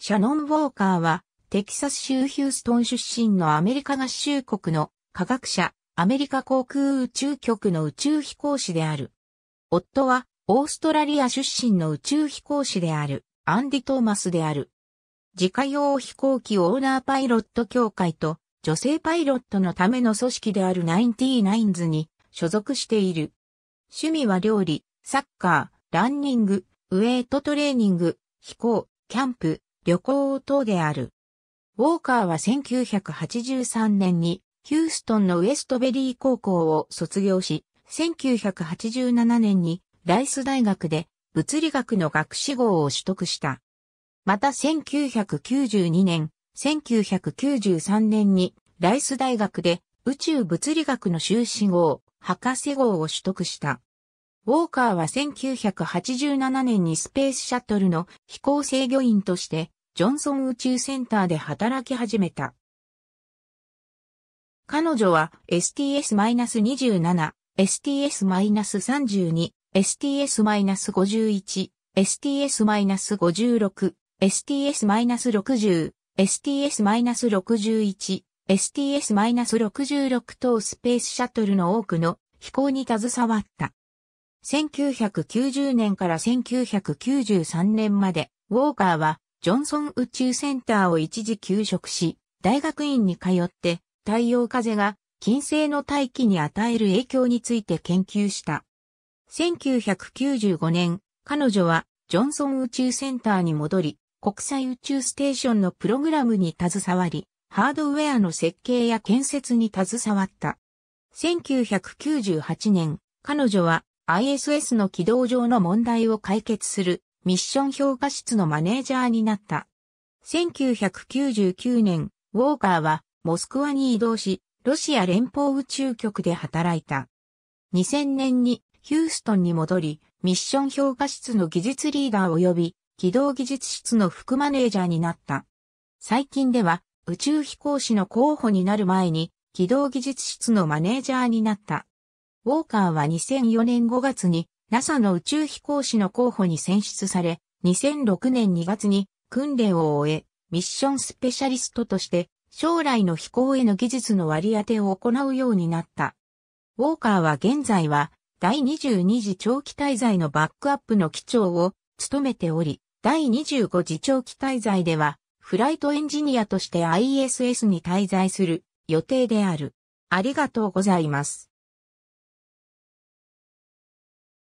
シャノン・ウォーカーは、テキサス州ヒューストン出身のアメリカ合衆国の科学者、アメリカ航空宇宙局の宇宙飛行士である。夫は、オーストラリア出身の宇宙飛行士である、アンディ・トーマスである。自家用飛行機オーナーパイロット協会と、女性パイロットのための組織であるナインティナインズに所属している。趣味は料理、サッカー、ランニング、ウェイトトレーニング、飛行、キャンプ、旅行等である。ウォーカーは1983年にヒューストンのウェストベリー高校を卒業し、1987年にライス大学で物理学の学士号を取得した。また1992年、1993年にライス大学で宇宙物理学の修士号、博士号を取得した。ウォーカーは1987年にスペースシャトルの飛行制御員としてジョンソン宇宙センターで働き始めた。彼女は STS-27、STS-32、STS-51、STS-56、STS-60、STS-61、STS-66 等スペースシャトルの多くの飛行に携わった。1990年から1993年まで、ウォーカーはジョンソン宇宙センターを一時休職し、大学院に通って太陽風が金星の大気に与える影響について研究した。1995年、彼女はジョンソン宇宙センターに戻り、国際宇宙ステーションのプログラムに携わり、ハードウェアの設計や建設に携わった。1998年、彼女は ISS の軌道上の問題を解決するミッション評価室のマネージャーになった。1999年、ウォーカーはモスクワに移動し、ロシア連邦宇宙局で働いた。2000年にヒューストンに戻り、ミッション評価室の技術リーダー及び軌道技術室の副マネージャーになった。最近では宇宙飛行士の候補になる前に軌道技術室のマネージャーになった。ウォーカーは2004年5月に NASA の宇宙飛行士の候補に選出され、2006年2月に訓練を終え、ミッションスペシャリストとして将来の飛行への技術の割り当てを行うようになった。ウォーカーは現在は第22次長期滞在のバックアップの機長を務めており、第25次長期滞在ではフライトエンジニアとして ISS に滞在する予定である。ありがとうございます。